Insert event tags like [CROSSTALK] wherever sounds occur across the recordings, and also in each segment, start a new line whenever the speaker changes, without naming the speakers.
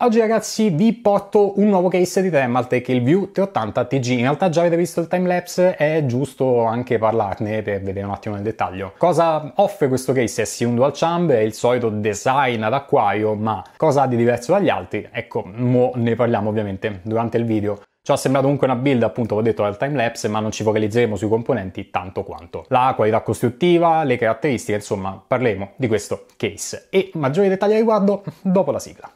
Oggi ragazzi vi porto un nuovo case di Temaltech, il View 380 TG. In realtà già avete visto il timelapse, è giusto anche parlarne per vedere un attimo nel dettaglio. Cosa offre questo case? È sì un dual chamber, è il solito design ad acquario, ma cosa ha di diverso dagli altri? Ecco, mo ne parliamo ovviamente durante il video. Ci ha sembrato comunque una build, appunto, ho detto dal timelapse, ma non ci focalizzeremo sui componenti tanto quanto. La qualità costruttiva, le caratteristiche, insomma, parleremo di questo case. E maggiori dettagli al riguardo dopo la sigla.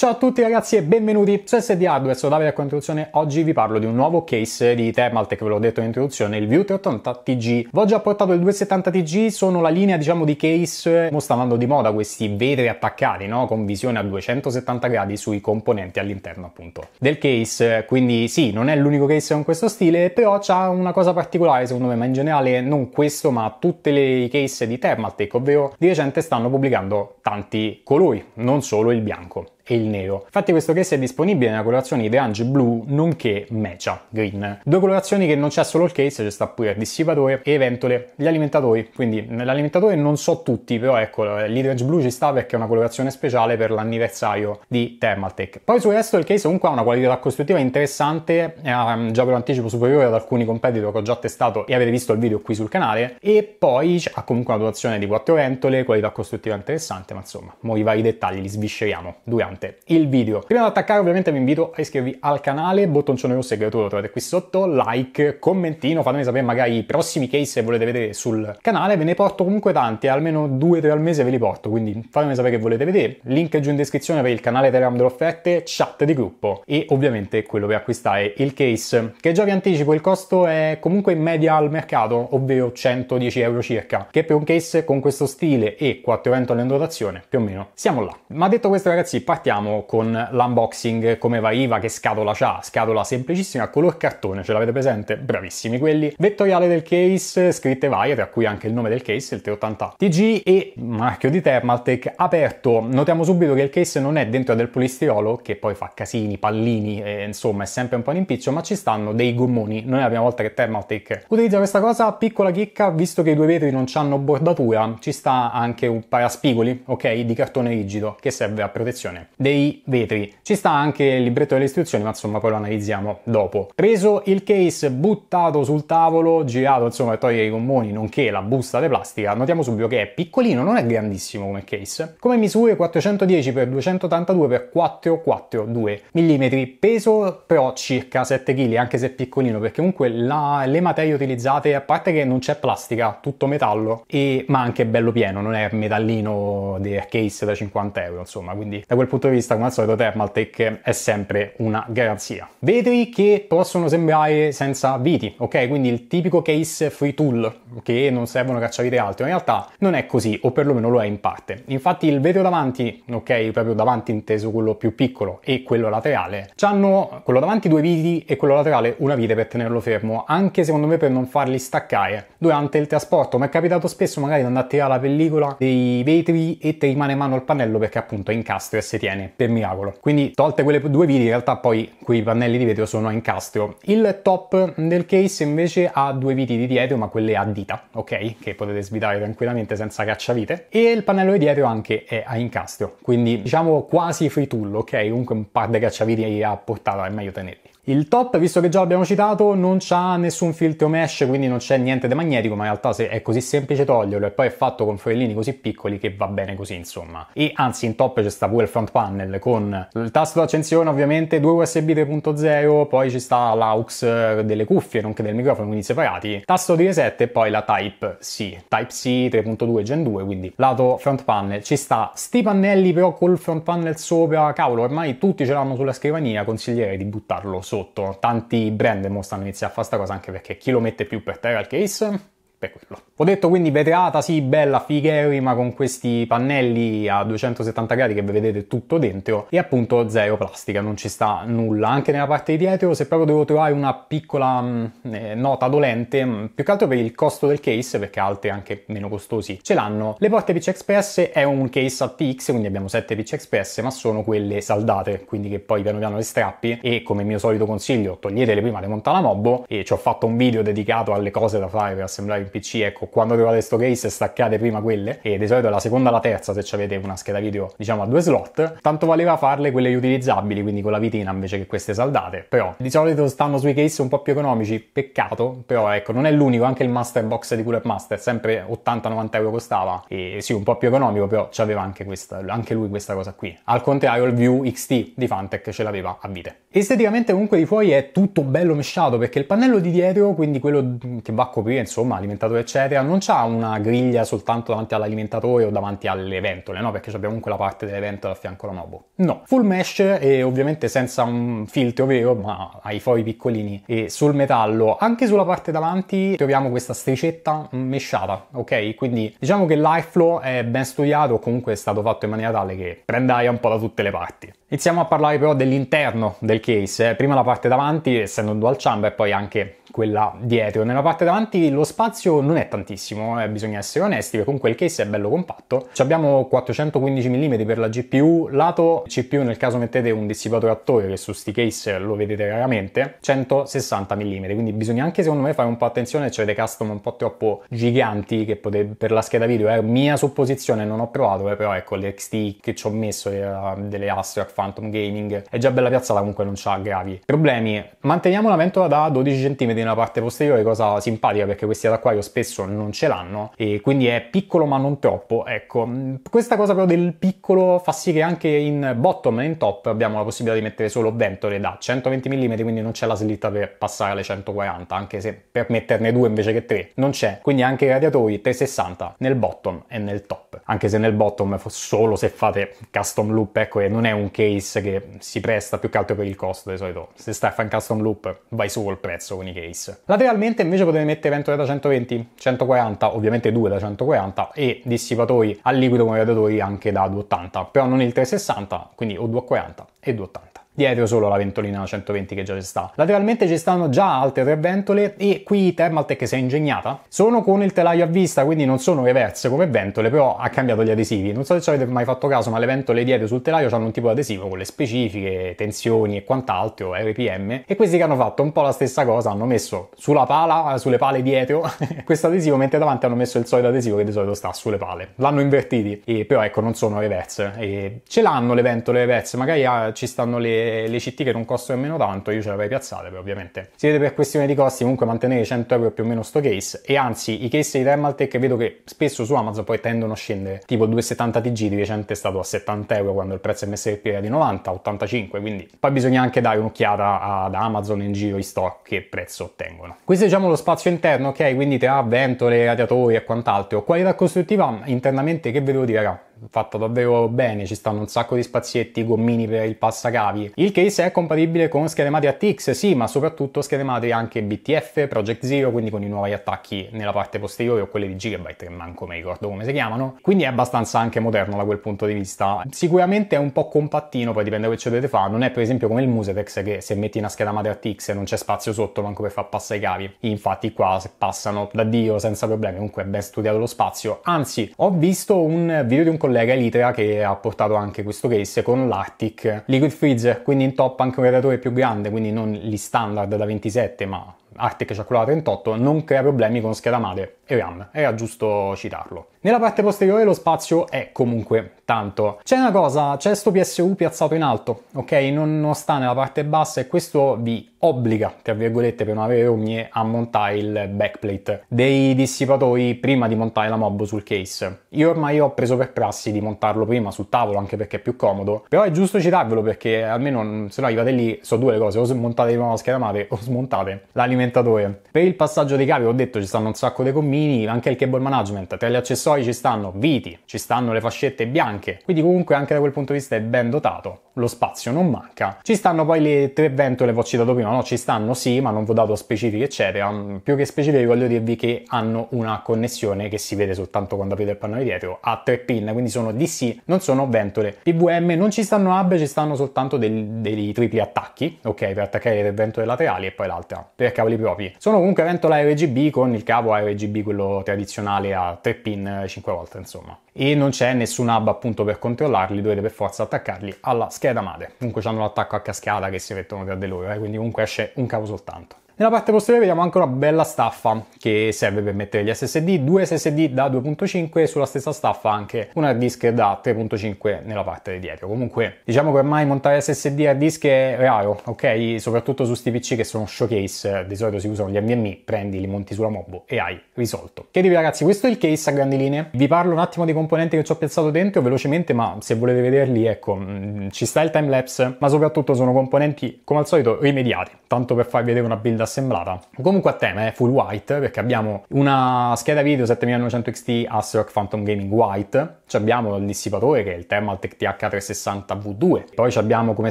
Ciao a tutti ragazzi e benvenuti su SD Hardware, sono Davide a introduzione. Oggi vi parlo di un nuovo case di Thermaltech, che ve l'ho detto in introduzione, il View 380 TG. Vi ho già portato il 270 TG, sono la linea diciamo di case, mo sta andando di moda questi vetri attaccati, no? Con visione a 270 gradi sui componenti all'interno appunto del case. Quindi sì, non è l'unico case con questo stile, però c'ha una cosa particolare secondo me, ma in generale non questo ma tutte le case di Thermaltech, ovvero di recente stanno pubblicando tanti colori, non solo il bianco e il nero. Infatti questo case è disponibile nella colorazione idrange blu nonché Mecha green. Due colorazioni che non c'è solo il case, c'è sta pure il dissipatore e ventole, gli alimentatori. Quindi nell'alimentatore non so tutti, però ecco, l'hydrange blu ci sta perché è una colorazione speciale per l'anniversario di Thermaltech. Poi sul resto del case comunque ha una qualità costruttiva interessante, eh, ehm, già ve lo anticipo superiore ad alcuni competitor che ho già testato e avete visto il video qui sul canale. E poi ha comunque una dotazione di quattro ventole, qualità costruttiva interessante, ma insomma, mo i vari dettagli li svisceriamo durante importante, il video. Prima di attaccare ovviamente vi invito a iscrivervi al canale, bottoncino rosso e gratuito lo trovate qui sotto, like, commentino, fatemi sapere magari i prossimi case se volete vedere sul canale, ve ne porto comunque tanti, almeno 2-3 al mese ve li porto, quindi fatemi sapere che volete vedere. Link giù in descrizione per il canale Telegram delle offerte, chat di gruppo e ovviamente quello per acquistare il case, che già vi anticipo il costo è comunque in media al mercato, ovvero 110 euro circa, che per un case con questo stile e 400 euro in più o meno siamo là. Ma detto questo ragazzi, partiamo partiamo con l'unboxing, come va IVA, che scatola c'ha, scatola semplicissima, color cartone, ce l'avete presente? Bravissimi quelli. Vettoriale del case, scritte varie, tra cui anche il nome del case, il 380 TG e marchio di Thermaltech aperto. Notiamo subito che il case non è dentro del polistirolo, che poi fa casini, pallini, e, insomma è sempre un po' in impiccio, ma ci stanno dei gommoni. Non è la prima volta che Thermaltech utilizza questa cosa, piccola chicca, visto che i due vetri non hanno bordatura, ci sta anche un paraspigoli, ok, di cartone rigido, che serve a protezione dei vetri. Ci sta anche il libretto delle istruzioni, ma insomma poi lo analizziamo dopo. Preso il case, buttato sul tavolo, girato insomma per togliere i gommoni, nonché la busta di plastica, notiamo subito che è piccolino, non è grandissimo come case. Come misure 410 x 282 x 442 mm, peso però circa 7 kg, anche se è piccolino, perché comunque la, le materie utilizzate, a parte che non c'è plastica, tutto metallo, e, ma anche bello pieno, non è metallino del case da 50 euro, insomma, quindi da quel punto di punto di vista, come al solito, Thermaltake è sempre una garanzia. Vetri che possono sembrare senza viti, ok? Quindi il tipico case free tool che non servono cacciavite alte, ma in realtà non è così, o perlomeno lo è in parte. Infatti il vetro davanti, ok, proprio davanti inteso quello più piccolo e quello laterale, hanno quello davanti due viti e quello laterale una vite per tenerlo fermo, anche secondo me per non farli staccare durante il trasporto. Mi è capitato spesso magari di andare a tirare la pellicola dei vetri e ti rimane in mano il pannello perché appunto è incastro e si tiene per miracolo. Quindi tolte quelle due viti, in realtà poi quei pannelli di vetro sono a incastro. Il top del case invece ha due viti di dietro, ma quelle a ditta matita, ok? Che potete svitare tranquillamente senza cacciavite. E il pannello di dietro anche è a incastro, quindi diciamo quasi free tool, ok? Comunque un par di cacciaviti a portata è meglio tenerli. Il top, visto che già l'abbiamo citato, non c'ha nessun filtro mesh, quindi non c'è niente di magnetico, ma in realtà se è così semplice toglierlo e poi è fatto con forellini così piccoli che va bene così, insomma. E anzi, in top c'è sta pure il front panel con il tasto d'accensione, ovviamente, 2 USB 3.0, poi ci sta l'aux delle cuffie, nonché del microfono, quindi separati, tasto di reset e poi la Type-C, Type-C 3.2 Gen 2, quindi lato front panel. Ci sta sti pannelli però col front panel sopra, cavolo, ormai tutti ce l'hanno sulla scrivania, consiglierei di buttarlo sopra sotto. Tanti brand mostrano stanno a fare questa cosa anche perché chi lo mette più per terra il case per quello. Ho detto quindi vetrata, sì, bella, figheri, ma con questi pannelli a 270 gradi che vedete tutto dentro e appunto zero plastica, non ci sta nulla. Anche nella parte di dietro, se proprio devo trovare una piccola mh, mm, eh, nota dolente, mm, più che altro per il costo del case, perché altri anche meno costosi ce l'hanno, le porte Pitch Express è un case a TX, quindi abbiamo 7 Pitch Express, ma sono quelle saldate, quindi che poi piano piano le strappi e come mio solito consiglio toglietele prima le montare la mobbo e ci ho fatto un video dedicato alle cose da fare per assemblare PC, ecco, quando trovate sto case staccate prima quelle e di solito la seconda o la terza se avete una scheda video diciamo a due slot, tanto valeva farle quelle riutilizzabili, quindi con la vitina invece che queste saldate, però di solito stanno sui case un po' più economici, peccato, però ecco, non è l'unico, anche il Master Box di Cooler Master, sempre 80-90 euro costava e sì, un po' più economico, però c'aveva anche, questa, anche lui questa cosa qui. Al contrario il View XT di Fantech ce l'aveva a vite. Esteticamente comunque di fuori è tutto bello mesciato perché il pannello di dietro, quindi quello che va a coprire insomma alimentazione alimentatore eccetera, non c'ha una griglia soltanto davanti all'alimentatore o davanti alle ventole, no? Perché abbiamo comunque la parte delle ventole a fianco alla Nobu. No, full mesh e ovviamente senza un filtro vero, ma ai fori piccolini e sul metallo, anche sulla parte davanti troviamo questa stricetta mesciata, ok? Quindi diciamo che l'airflow è ben studiato o comunque è stato fatto in maniera tale che prenda aria un po' da tutte le parti. Iniziamo a parlare però dell'interno del case, eh. prima la parte davanti essendo un dual chamber e poi anche quella dietro. Nella parte davanti lo spazio non è tantissimo, eh, bisogna essere onesti, perché comunque il case è bello compatto. Ci abbiamo 415 mm per la GPU, lato CPU nel caso mettete un dissipatore a torre che su sti case lo vedete raramente, 160 mm, quindi bisogna anche secondo me fare un po' attenzione, cioè dei custom un po' troppo giganti che potete, per la scheda video è eh, mia supposizione, non ho provato, eh, però ecco le XT che ci ho messo eh, delle Astro Phantom Gaming. È già bella piazzata, comunque non c'ha gravi problemi. Manteniamo la ventola da 12 cm nella parte posteriore, cosa simpatica perché questi ad acquario spesso non ce l'hanno e quindi è piccolo ma non troppo. Ecco, questa cosa però del piccolo fa sì che anche in bottom e in top abbiamo la possibilità di mettere solo ventole da 120 mm, quindi non c'è la slitta per passare alle 140, anche se per metterne due invece che tre non c'è. Quindi anche i radiatori 360 nel bottom e nel top, anche se nel bottom solo se fate custom loop, ecco, e non è un case case che si presta più che altro per il costo di solito. Se stai a fare un custom loop vai su col prezzo con i case. Lateralmente invece potete mettere ventole da 120, 140, ovviamente due da 140 e dissipatori a liquido come radiatori anche da 280, però non il 360, quindi o 240 e 280 dietro solo la ventolina 120 che già ci sta. Lateralmente ci stanno già altre tre ventole e qui Thermaltech si è ingegnata. Sono con il telaio a vista, quindi non sono reverse come ventole, però ha cambiato gli adesivi. Non so se ci avete mai fatto caso, ma le ventole dietro sul telaio hanno un tipo di adesivo con le specifiche, tensioni e quant'altro, RPM, e questi che hanno fatto un po' la stessa cosa, hanno messo sulla pala, sulle pale dietro, [LAUGHS] questo adesivo, mentre davanti hanno messo il solito adesivo che di solito sta sulle pale. L'hanno invertiti, e però ecco, non sono reverse. E ce l'hanno le ventole reverse, magari ah, ci stanno le le, CT che non costano nemmeno tanto, io ce le avrei piazzate, però ovviamente vede per questione di costi comunque mantenere 100 euro più o meno sto case e anzi i case di Thermaltech vedo che spesso su Amazon poi tendono a scendere, tipo 270 TG di recente è stato a 70 euro quando il prezzo MSRP era di 90, 85, quindi poi bisogna anche dare un'occhiata ad Amazon in giro i stock che prezzo ottengono. Questo è diciamo lo spazio interno, ok? Quindi tra ventole, radiatori e quant'altro. Qualità costruttiva internamente che ve devo dire, raga? fatta davvero bene, ci stanno un sacco di spazietti, gommini per il passacavi. Il case è compatibile con schede madri ATX, sì, ma soprattutto schede madri anche BTF, Project Zero, quindi con i nuovi attacchi nella parte posteriore o quelle di Gigabyte, che manco mi ricordo come si chiamano. Quindi è abbastanza anche moderno da quel punto di vista. Sicuramente è un po' compattino, poi dipende da che ci dovete fare. Non è per esempio come il Musetex che se metti una scheda madre ATX non c'è spazio sotto manco per far passare i cavi. Infatti qua passano da Dio senza problemi, comunque è ben studiato lo spazio. Anzi, ho visto un video di un collega collega Elitra che ha portato anche questo case con l'Arctic Liquid Freezer, quindi in top anche un radiatore più grande, quindi non gli standard da 27 ma Arctic c'ha 38, non crea problemi con scheda madre e RAM, era giusto citarlo. Nella parte posteriore lo spazio è comunque tanto. C'è una cosa, c'è questo PSU piazzato in alto, ok? Non, non, sta nella parte bassa e questo vi obbliga, tra virgolette, per non avere rogne, a montare il backplate dei dissipatori prima di montare la mob sul case. Io ormai ho preso per prassi di montarlo prima sul tavolo, anche perché è più comodo, però è giusto citarvelo perché almeno se no arrivate lì, so due cose, o smontate di nuovo la scheda madre o smontate l'alimentazione alimentatore. Per il passaggio dei cavi, ho detto, ci stanno un sacco di commini, anche il cable management, tra gli accessori ci stanno viti, ci stanno le fascette bianche, quindi comunque anche da quel punto di vista è ben dotato lo spazio non manca. Ci stanno poi le tre ventole che ho citato prima, no? Ci stanno sì, ma non vi ho dato specifiche, eccetera. Più che specifiche voglio dirvi che hanno una connessione che si vede soltanto quando aprite il pannello dietro a tre pin, quindi sono DC, non sono ventole. PVM non ci stanno hub, ci stanno soltanto del, dei tripli attacchi, ok, per attaccare le tre ventole laterali e poi l'altra per cavoli propri. Sono comunque ventola RGB con il cavo RGB, quello tradizionale a tre pin 5 eh, volte, insomma e non c'è nessun hub appunto per controllarli, dovete per forza attaccarli alla scheda madre. Comunque hanno l'attacco a cascata che si mettono tra di loro, eh? quindi comunque esce un cavo soltanto. Nella parte posteriore vediamo anche una bella staffa che serve per mettere gli SSD, due SSD da 2.5 e sulla stessa staffa anche un hard disk da 3.5 nella parte di dietro. Comunque diciamo che ormai montare SSD hard disk è raro, ok? Soprattutto su sti PC che sono showcase, di solito si usano gli NVMe, prendi, li monti sulla mobo e hai risolto. Che dire ragazzi, questo è il case a grandi linee. Vi parlo un attimo dei componenti che ci ho piazzato dentro velocemente, ma se volete vederli, ecco, mm, ci sta il timelapse, ma soprattutto sono componenti come al solito rimediati, tanto per farvi vedere una build assemblata. Comunque a tema è eh, full white perché abbiamo una scheda video 7900 XT ASRock Phantom Gaming White abbiamo il dissipatore che è il Thermaltec TH360V2, poi abbiamo come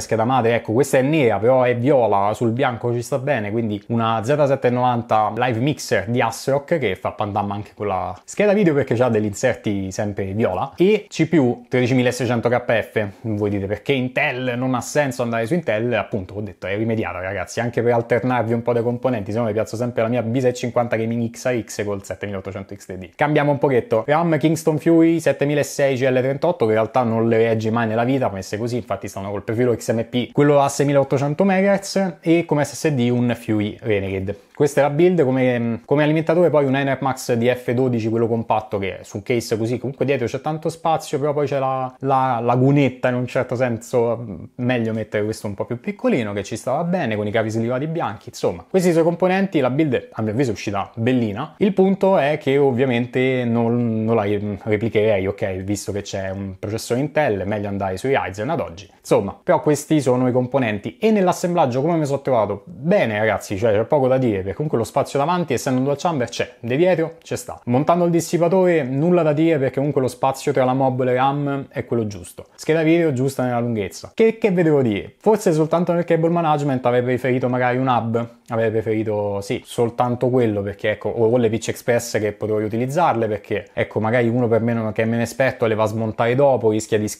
scheda madre, ecco questa è nera però è viola, sul bianco ci sta bene, quindi una Z790 Live Mixer di ASRock che fa pandam anche con la scheda video perché ha degli inserti sempre viola e CPU 13600KF, voi dite perché Intel non ha senso andare su Intel, appunto ho detto è rimediata ragazzi, anche per alternarvi un po' dei componenti, se no vi piazzo sempre la mia B650 Gaming XAX col 7800 XTD. Cambiamo un pochetto, RAM Kingston Fury 7600 6 GL38 che in realtà non le regge mai nella vita messe così infatti stanno col profilo XMP quello a 6800 MHz e come SSD un Fury Renegade questa è la build come, come alimentatore, poi un Enermax Max di F12, quello compatto, che su un case così comunque dietro c'è tanto spazio, però poi c'è la, la lagunetta in un certo senso, mm, meglio mettere questo un po' più piccolino, che ci stava bene, con i cavi slivati bianchi, insomma. Questi sono i componenti, la build a mio avviso è uscita bellina. Il punto è che ovviamente non, non la mm, replicherei, ok, visto che c'è un processore Intel, meglio andare sui Ryzen ad oggi. Insomma, però questi sono i componenti. E nell'assemblaggio come mi sono trovato? Bene ragazzi, cioè c'è poco da dire perché comunque lo spazio davanti, essendo un dual chamber, c'è, devi aereo c'è sta. Montando il dissipatore, nulla da dire perché comunque lo spazio tra la mob e la RAM è quello giusto. Scheda video giusta nella lunghezza. Che, che vedevo dire? Forse soltanto nel cable management avrei preferito magari un hub, avrei preferito sì, soltanto quello perché ecco, o le pitch express che potevo utilizzarle perché ecco, magari uno per me che è meno esperto le va a smontare dopo, rischia di,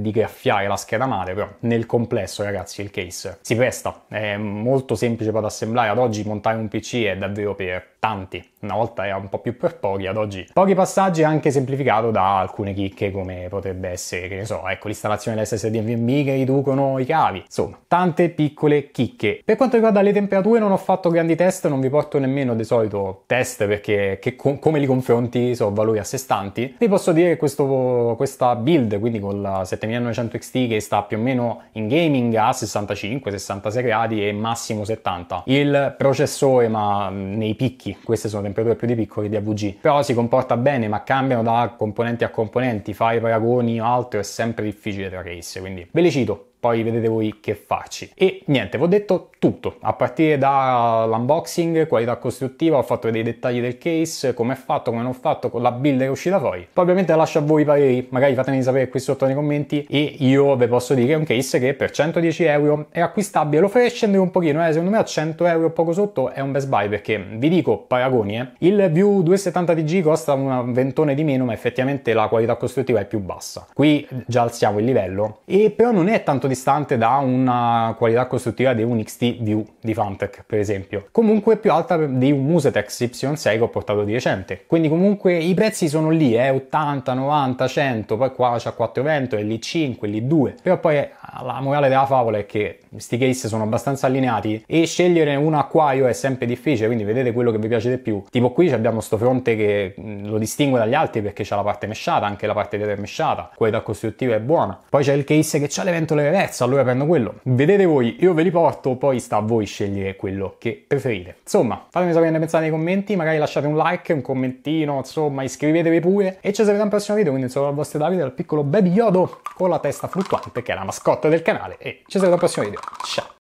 di graffiare la scheda madre, però nel complesso ragazzi il case si presta, è molto semplice poi assemblare, ad oggi montare un un PC è davvero per tanti. Una volta era un po' più per pochi, ad oggi pochi passaggi anche semplificato da alcune chicche come potrebbe essere, che ne so, ecco l'installazione dell'SSD NVMe che riducono i cavi. Insomma, tante piccole chicche. Per quanto riguarda le temperature non ho fatto grandi test, non vi porto nemmeno di solito test perché com- come li confronti sono valori a sé stanti. Vi posso dire che questo, questa build, quindi con la 7900 XT che sta più o meno in gaming a 65-66 gradi e massimo 70. Il processore, ma nei picchi picchi, queste sono temperature più di piccole di AVG, però si comporta bene ma cambiano da componenti a componenti, fare paragoni o altro è sempre difficile tra case, quindi ve li cito, poi vedete voi che farci. E niente, vi ho detto tutto, a partire dall'unboxing, qualità costruttiva, ho fatto vedere i dettagli del case, come è fatto, come non è fatto, con la build che è uscita fuori. Poi ovviamente lascio a voi i pareri, magari fatemi sapere qui sotto nei commenti e io vi posso dire che è un case che per 110 euro è acquistabile, lo farei scendere un pochino, eh? secondo me a 100 euro poco sotto è un best buy perché vi dico paragoni, eh? il View 270 TG costa un ventone di meno ma effettivamente la qualità costruttiva è più bassa. Qui già alziamo il livello e però non è tanto di distante da una qualità costruttiva di un XT View di Fantech, per esempio. Comunque più alta di un Musetex Y6 che ho portato di recente. Quindi comunque i prezzi sono lì, eh, 80, 90, 100, poi qua c'ha 4 e lì 5, lì 2. Però poi eh, la morale della favola è che questi case sono abbastanza allineati e scegliere un acquaio è sempre difficile, quindi vedete quello che vi piace di più. Tipo qui abbiamo sto fronte che mm, lo distingue dagli altri perché c'è la parte mesciata, anche la parte dietro è mesciata, qualità costruttiva è buona. Poi c'è il case che ha le ventole diverso, allora prendo quello. Vedete voi, io ve li porto, poi sta a voi scegliere quello che preferite. Insomma, fatemi sapere cosa ne pensate nei commenti, magari lasciate un like, un commentino, insomma, iscrivetevi pure. E ci vediamo al prossimo video, quindi insomma, il vostro Davide, dal piccolo Baby Yodo, con la testa fluttuante, che è la mascotte del canale. E ci vediamo al prossimo video, ciao!